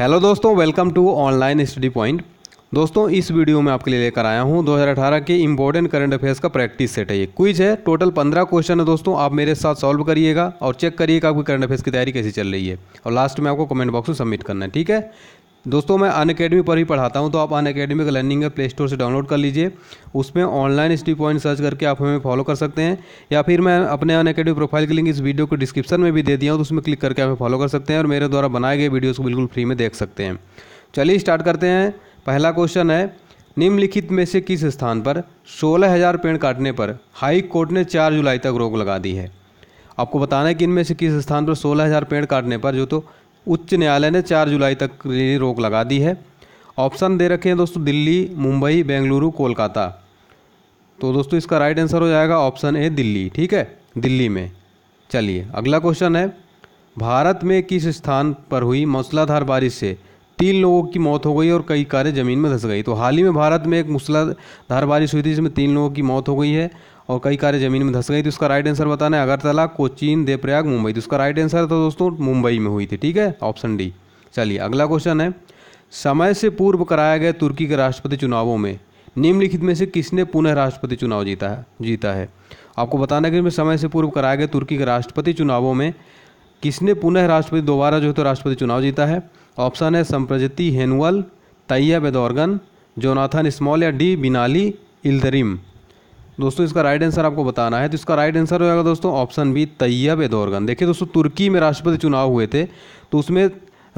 hello दोस्तों welcome to online study point दोस्तों इस वीडियो में आपके लिए लेकर आया हूं 2018 के इंपॉर्टेंट करंट अफेयर्स का प्रैक्टिस सेट है ये क्विज है टोटल 15 क्वेश्चन है दोस्तों आप मेरे साथ सॉल्व करिएगा और चेक करिएगा आपकी करंट अफेयर्स की तैयारी कैसी चल रही है और लास्ट में आपको कमेंट बॉक्स में सबमिट करना है ठीक है दोस्तों मैं अन अकेडमी पर ही पढ़ाता हूँ तो आप अन अकेडमी का लर्निंग है प्ले स्टोर से डाउनलोड कर लीजिए उसमें ऑनलाइन स्टी पॉइंट सर्च करके आप हमें फॉलो कर सकते हैं या फिर मैं अपने अन अकेडमी प्रोफाइल की लिंक इस वीडियो को डिस्क्रिप्शन में भी दे दिया हूँ तो उसमें क्लिक करके हमें फॉलो कर सकते हैं और मेरे द्वारा बनाए गए वीडियोज़ को बिल्कुल फ्री में देख सकते हैं चलिए स्टार्ट करते हैं पहला क्वेश्चन है निम्नलिखित में से किस स्थान पर सोलह हज़ार पेड़ काटने पर हाई कोर्ट ने चार जुलाई तक रोक लगा दी है आपको बताना है कि इनमें से किस स्थान पर सोलह हज़ार पेड़ काटने पर जो तो उच्च न्यायालय ने 4 जुलाई तक रोक लगा दी है ऑप्शन दे रखे हैं दोस्तों दिल्ली मुंबई बेंगलुरु कोलकाता तो दोस्तों इसका राइट आंसर हो जाएगा ऑप्शन ए दिल्ली ठीक है दिल्ली में चलिए अगला क्वेश्चन है भारत में किस स्थान पर हुई मूसलाधार बारिश से तीन लोगों की मौत हो गई और कई कारें ज़मीन में धंस गई तो हाल ही में भारत में एक मूसलाधार बारिश हुई थी जिसमें तीन लोगों की मौत हो गई है और कई कारें ज़मीन में धस गई थी उसका राइट आंसर बताना है अगरतला कोचीन देवप्रयाग मुंबई तो उसका राइट आंसर था दोस्तों मुंबई में हुई थी ठीक है ऑप्शन डी चलिए अगला क्वेश्चन है समय से पूर्व कराया गया तुर्की के राष्ट्रपति चुनावों में निम्नलिखित में से किसने पुनः राष्ट्रपति चुनाव जीता है जीता है आपको बताना है कि समय से पूर्व कराए गए तुर्की के राष्ट्रपति चुनावों में किसने पुनः राष्ट्रपति दोबारा जो है तो राष्ट्रपति चुनाव जीता है ऑप्शन है संप्रजति हेनुअल तैयब एदौरगन जोनाथन स्मॉल या डी बिनाली इल्दरिम दोस्तों इसका राइट आंसर आपको बताना है तो इसका राइट आंसर हो जाएगा दोस्तों ऑप्शन बी तैयब एदौरगन देखिए दोस्तों तुर्की में राष्ट्रपति चुनाव हुए थे तो उसमें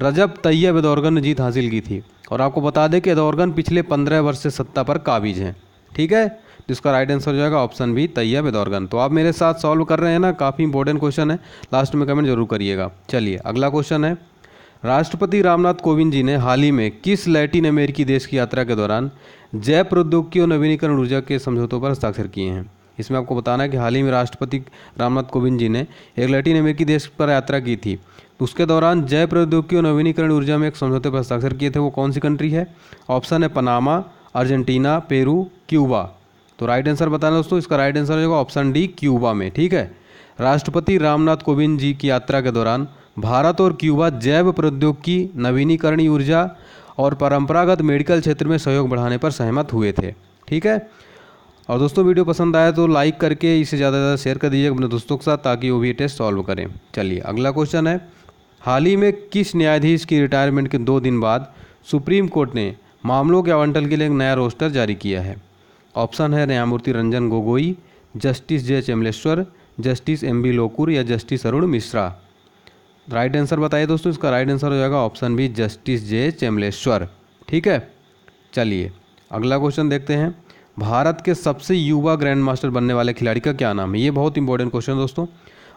रजब तैयब एदौरगन ने जीत हासिल की थी और आपको बता दें कि एदौरगन पिछले पंद्रह वर्ष से सत्ता पर काबिज हैं ठीक है तो इसका राइट आंसर हो जाएगा ऑप्शन बी तैयब एदौरगन तो आप मेरे साथ सॉल्व कर रहे हैं ना काफ़ी इंपॉर्टेंट क्वेश्चन है लास्ट में कमेंट जरूर करिएगा चलिए अगला क्वेश्चन है राष्ट्रपति रामनाथ कोविंद जी ने हाल ही में किस लैटिन अमेरिकी देश की यात्रा के दौरान जैव प्रौद्योगिकी और नवीनीकरण ऊर्जा के समझौतों पर हस्ताक्षर किए हैं इसमें आपको बताना है कि हाल ही में राष्ट्रपति रामनाथ कोविंद जी ने एक लैटिन अमेरिकी देश पर यात्रा की थी उसके दौरान जैव प्रौद्योगिकी और नवीनीकरण ऊर्जा में एक समझौते पर हस्ताक्षर किए थे वो कौन सी कंट्री है ऑप्शन है पनामा अर्जेंटीना पेरू क्यूबा तो राइट आंसर बताना दोस्तों इसका राइट आंसर होगा ऑप्शन डी क्यूबा में ठीक है राष्ट्रपति रामनाथ कोविंद जी की यात्रा के दौरान भारत और क्यूबा जैव प्रौद्योगिकी नवीनीकरणीय ऊर्जा और परंपरागत मेडिकल क्षेत्र में सहयोग बढ़ाने पर सहमत हुए थे ठीक है और दोस्तों वीडियो पसंद आया तो लाइक करके इसे ज़्यादा से ज़्यादा शेयर कर दीजिए अपने दोस्तों के साथ ताकि वो भी टेस्ट सॉल्व करें चलिए अगला क्वेश्चन है हाल ही में किस न्यायाधीश की रिटायरमेंट के दो दिन बाद सुप्रीम कोर्ट ने मामलों के आवंटन के लिए एक नया रोस्टर जारी किया है ऑप्शन है न्यायमूर्ति Ranjan Gogoi justice J Chelameswar justice M B Lokur या justice Arun Mishra right answer बताइए दोस्तों इसका राइट आंसर हो जाएगा option B justice J Chelameswar ठीक है चलिए अगला क्वेश्चन देखते हैं भारत के सबसे युवा ग्रैंड मास्टर बनने वाले खिलाड़ी का क्या नाम है ये बहुत इंपॉर्टेंट क्वेश्चन दोस्तों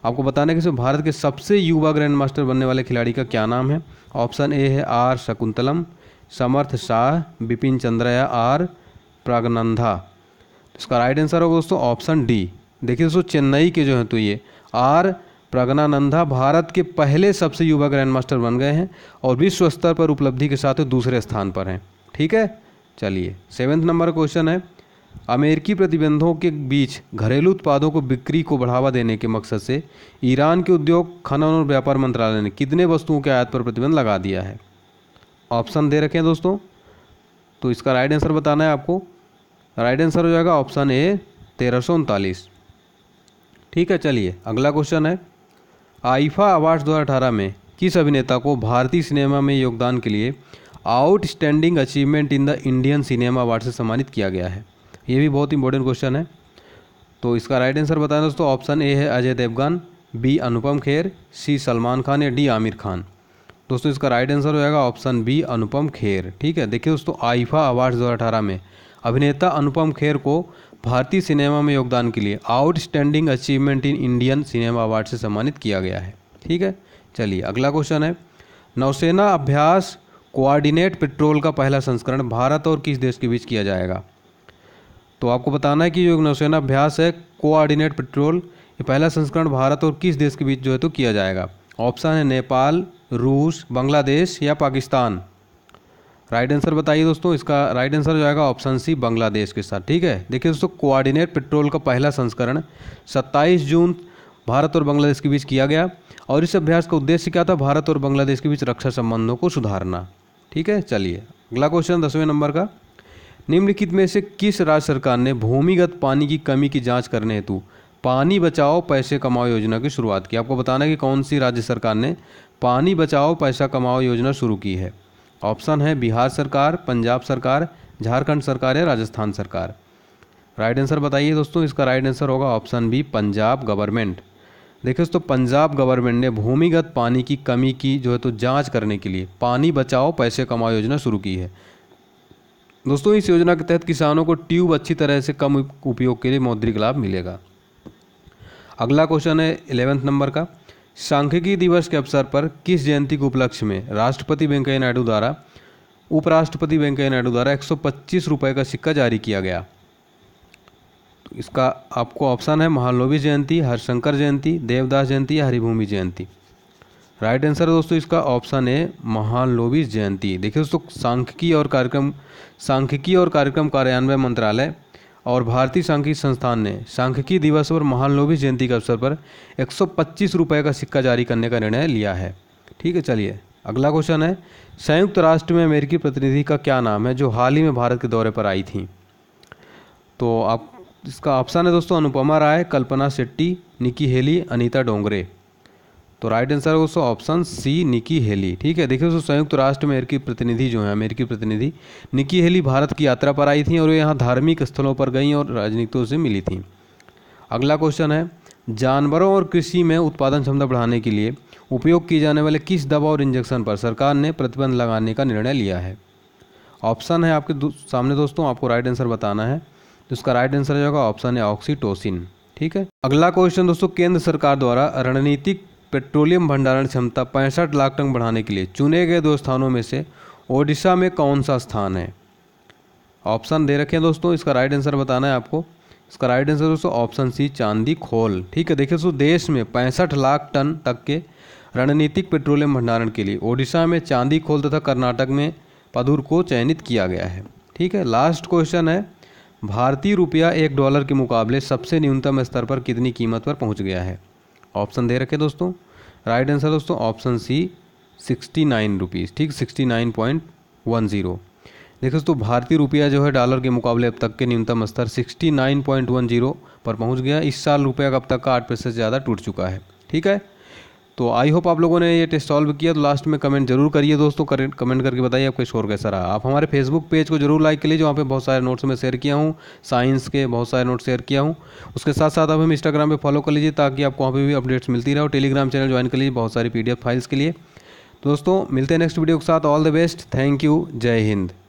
आपको बताना है कि भारत के सबसे युवा ग्रैंड मास्टर बनने वाले खिलाड़ी का क्या नाम है ऑप्शन ए है आर शकुंतलम समर्थ शाह बिपिन चंद्रया आर प्रागनंदा इसका राइट आंसर होगा दोस्तों ऑप्शन डी देखिए दोस्तों चेन्नई के जो हैं तो ये आर प्रगनानंदा भारत के पहले सबसे युवा ग्रैंड मास्टर बन गए हैं और विश्व स्तर पर उपलब्धि के साथ दूसरे स्थान पर हैं ठीक है चलिए सेवेंथ नंबर क्वेश्चन है अमेरिकी प्रतिबंधों के बीच घरेलू उत्पादों को बिक्री को बढ़ावा देने के मकसद से ईरान के उद्योग खनन और व्यापार मंत्रालय ने कितने वस्तुओं के आयात पर प्रतिबंध लगा दिया है ऑप्शन दे रखे हैं दोस्तों तो इसका राइट आंसर बताना है आपको राइट आंसर हो जाएगा ऑप्शन ए तेरह ठीक है चलिए अगला क्वेश्चन है आइफा अवार्ड दो में किस अभिनेता को भारतीय सिनेमा में योगदान के लिए outstanding achievement in the Indian cinema award से सम्मानित किया गया है ये भी बहुत इंपॉर्टेंट क्वेश्चन है तो इसका राइट आंसर बताएं दोस्तों ऑप्शन ए है अजय देवगन बी अनुपम खेर सी सलमान खान या डी आमिर खान दोस्तों इसका राइट आंसर हो जाएगा ऑप्शन बी अनुपम खेर ठीक है देखिए दोस्तों आइफा अवार्ड दो में अभिनेता अनुपम खेर को भारतीय सिनेमा में योगदान के लिए outstanding achievement in Indian cinema award से सम्मानित किया गया है ठीक है चलिए अगला क्वेश्चन है नौसेना अभ्यास कोऑर्डिनेट पेट्रोल का पहला संस्करण भारत और किस देश के बीच किया जाएगा तो आपको बताना है कि जो नौसेना अभ्यास है कोऑर्डिनेट पेट्रोल ये पहला संस्करण भारत और किस देश के बीच जो है तो किया जाएगा ऑप्शन है नेपाल रूस बांग्लादेश या पाकिस्तान राइट आंसर बताइए दोस्तों इसका राइट आंसर जाएगा ऑप्शन सी बांग्लादेश के साथ ठीक है देखिए दोस्तों कोऑर्डिनेट पेट्रोल का पहला संस्करण 27 जून भारत और बांग्लादेश के बीच किया गया और इस अभ्यास का उद्देश्य क्या था भारत और बांग्लादेश के बीच रक्षा संबंधों को सुधारना ठीक है चलिए अगला क्वेश्चन दसवें नंबर का निम्नलिखित में से किस राज्य सरकार ने भूमिगत पानी की कमी की जाँच करने हेतु पानी बचाओ पैसे कमाओ योजना की शुरुआत की आपको बताना है कि कौन सी राज्य सरकार ने पानी बचाओ पैसा कमाओ योजना शुरू की है ऑप्शन है बिहार सरकार पंजाब सरकार झारखंड सरकार या राजस्थान सरकार राइट आंसर बताइए दोस्तों इसका राइट आंसर होगा ऑप्शन बी पंजाब गवर्नमेंट देखिए दोस्तों पंजाब गवर्नमेंट ने भूमिगत पानी की कमी की जो है तो जांच करने के लिए पानी बचाओ पैसे कमाओ योजना शुरू की है दोस्तों इस योजना के तहत किसानों को ट्यूब अच्छी तरह से कम उपयोग के लिए मौद्रिक लाभ मिलेगा अगला क्वेश्चन है इलेवेंथ नंबर का सांख्यिकी दिवस के अवसर पर किस जयंती के उपलक्ष्य में राष्ट्रपति वेंकैया नायडू द्वारा उपराष्ट्रपति वेंकैया नायडू द्वारा एक रुपए का सिक्का जारी किया गया तो इसका आपको ऑप्शन है महालोबी जयंती हरशंकर जयंती देवदास जयंती या हरिभूमि जयंती राइट आंसर दोस्तों इसका ऑप्शन है महालोबी जयंती देखिए दोस्तों सांख्यिकी और कार्यक्रम सांख्यिकी और कार्यक्रम कार्यान्वयन मंत्रालय और भारतीय सांख्यिकी संस्थान ने सांख्यिकी दिवस और महान लोभी जयंती के अवसर पर एक रुपए का सिक्का जारी करने का निर्णय लिया है ठीक है चलिए अगला क्वेश्चन है संयुक्त राष्ट्र में अमेरिकी प्रतिनिधि का क्या नाम है जो हाल ही में भारत के दौरे पर आई थी तो आप इसका ऑप्शन है दोस्तों अनुपमा राय कल्पना शेट्टी निकी हेली अनीता डोंगरे तो राइट आंसर दोस्तों ऑप्शन सी निकी हेली ठीक है देखिए दोस्तों संयुक्त राष्ट्र में अमेरिकी प्रतिनिधि जो है अमेरिकी प्रतिनिधि निकी हेली भारत की यात्रा पर आई थी और वे यहाँ धार्मिक स्थलों पर गई और राजनीतिकों से मिली थी अगला क्वेश्चन है जानवरों और कृषि में उत्पादन क्षमता बढ़ाने के लिए उपयोग किए जाने वाले किस दवा और इंजेक्शन पर सरकार ने प्रतिबंध लगाने का निर्णय लिया है ऑप्शन है आपके दो, सामने दोस्तों आपको राइट आंसर बताना है जिसका राइट आंसर होगा ऑप्शन है ऑक्सीटोसिन ठीक है अगला क्वेश्चन दोस्तों केंद्र सरकार द्वारा रणनीतिक पेट्रोलियम भंडारण क्षमता पैंसठ लाख टन बढ़ाने के लिए चुने गए दो स्थानों में से ओडिशा में कौन सा स्थान है ऑप्शन दे रखे हैं दोस्तों इसका राइट आंसर बताना है आपको इसका राइट आंसर दोस्तों ऑप्शन सी चांदी खोल ठीक है देखिए दोस्तों देश में पैंसठ लाख टन तक के रणनीतिक पेट्रोलियम भंडारण के लिए ओडिशा में चांदी खोल तथा कर्नाटक में पदूर को चयनित किया गया है ठीक है लास्ट क्वेश्चन है भारतीय रुपया एक डॉलर के मुकाबले सबसे न्यूनतम स्तर पर कितनी कीमत पर पहुंच गया है ऑप्शन दे रखे दोस्तों राइट आंसर दोस्तों option C sixty nine rupees ठीक sixty nine point one zero देखो दोस्तों भारतीय रुपया जो है डॉलर के मुकाबले अब तक के न्यूनतम स्तर sixty nine point one zero पर पहुंच गया इस साल रुपया अब तक का आठ प्रतिशत ज़्यादा टूट चुका है ठीक है तो आई होप आप लोगों ने ये टेस्ट सॉल्व किया तो लास्ट में कमेंट जरूर करिए दोस्तों करें कमेंट करके बताइए आपका स्कोर कैसा रहा आप हमारे फेसबुक पेज को जरूर लाइक कर जो वहाँ पे बहुत सारे नोट्स में शेयर किया हूँ साइंस के बहुत सारे नोट्स शेयर किया हूँ उसके साथ साथ आप हम इंस्टाग्राम पर फॉलो कर लीजिए ताकि आपको वहाँ पर भी अपडेट्स मिलती रहे और टेलीग्राम चैनल ज्वाइन कर लीजिए बहुत सारी पी फाइल्स के लिए दोस्तों मिलते हैं नेक्स्ट वीडियो के साथ all the best thank you जय हिंद